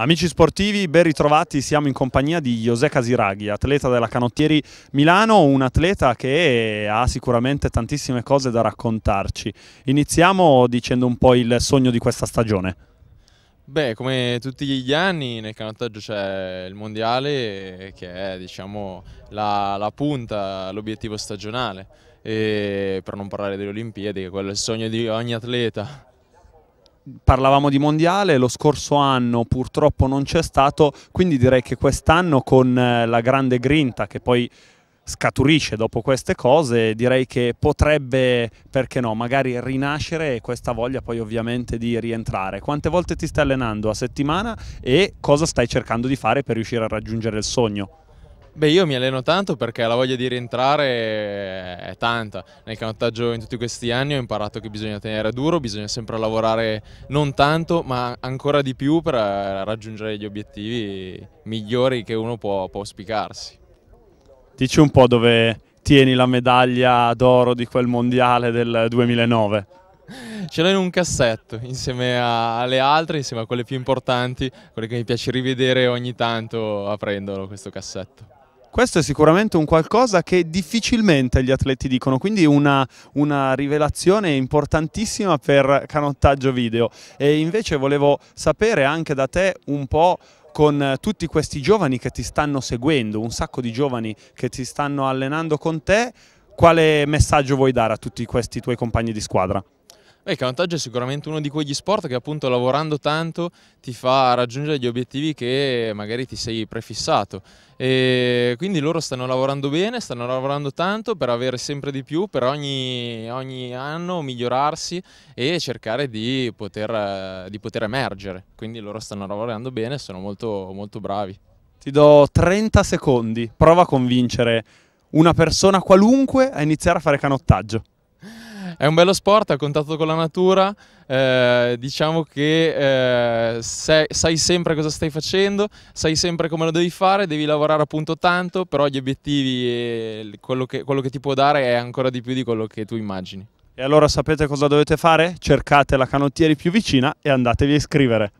Amici sportivi, ben ritrovati, siamo in compagnia di José Casiraghi, atleta della Canottieri Milano, un atleta che ha sicuramente tantissime cose da raccontarci. Iniziamo dicendo un po' il sogno di questa stagione. Beh, come tutti gli anni nel canottaggio c'è il mondiale che è diciamo, la, la punta, l'obiettivo stagionale e per non parlare delle Olimpiadi, che quello è il sogno di ogni atleta parlavamo di mondiale, lo scorso anno purtroppo non c'è stato, quindi direi che quest'anno con eh, la grande grinta che poi scaturisce dopo queste cose, direi che potrebbe, perché no, magari rinascere e questa voglia poi ovviamente di rientrare. Quante volte ti stai allenando a settimana e cosa stai cercando di fare per riuscire a raggiungere il sogno? Beh, io mi alleno tanto perché la voglia di rientrare è tanta. Nel canottaggio in tutti questi anni ho imparato che bisogna tenere duro, bisogna sempre lavorare non tanto, ma ancora di più per eh, raggiungere gli obiettivi migliori che uno può, può auspicarsi. Dici un po' dove tieni la medaglia d'oro di quel mondiale del 2009. Ce l'ho in un cassetto insieme alle altre, insieme a quelle più importanti, quelle che mi piace rivedere ogni tanto aprendolo questo cassetto. Questo è sicuramente un qualcosa che difficilmente gli atleti dicono, quindi una, una rivelazione importantissima per canottaggio video. E invece volevo sapere anche da te un po' con tutti questi giovani che ti stanno seguendo, un sacco di giovani che ti stanno allenando con te, quale messaggio vuoi dare a tutti questi tuoi compagni di squadra? Beh, il canottaggio è sicuramente uno di quegli sport che appunto lavorando tanto ti fa raggiungere gli obiettivi che magari ti sei prefissato e quindi loro stanno lavorando bene, stanno lavorando tanto per avere sempre di più, per ogni, ogni anno migliorarsi e cercare di poter, eh, di poter, emergere, quindi loro stanno lavorando bene e sono molto, molto bravi. Ti do 30 secondi, prova a convincere una persona qualunque a iniziare a fare canottaggio. È un bello sport, a contatto con la natura, eh, diciamo che eh, sei, sai sempre cosa stai facendo, sai sempre come lo devi fare, devi lavorare appunto tanto, però gli obiettivi e quello che, quello che ti può dare è ancora di più di quello che tu immagini. E allora sapete cosa dovete fare? Cercate la canottieri più vicina e andatevi a iscrivere.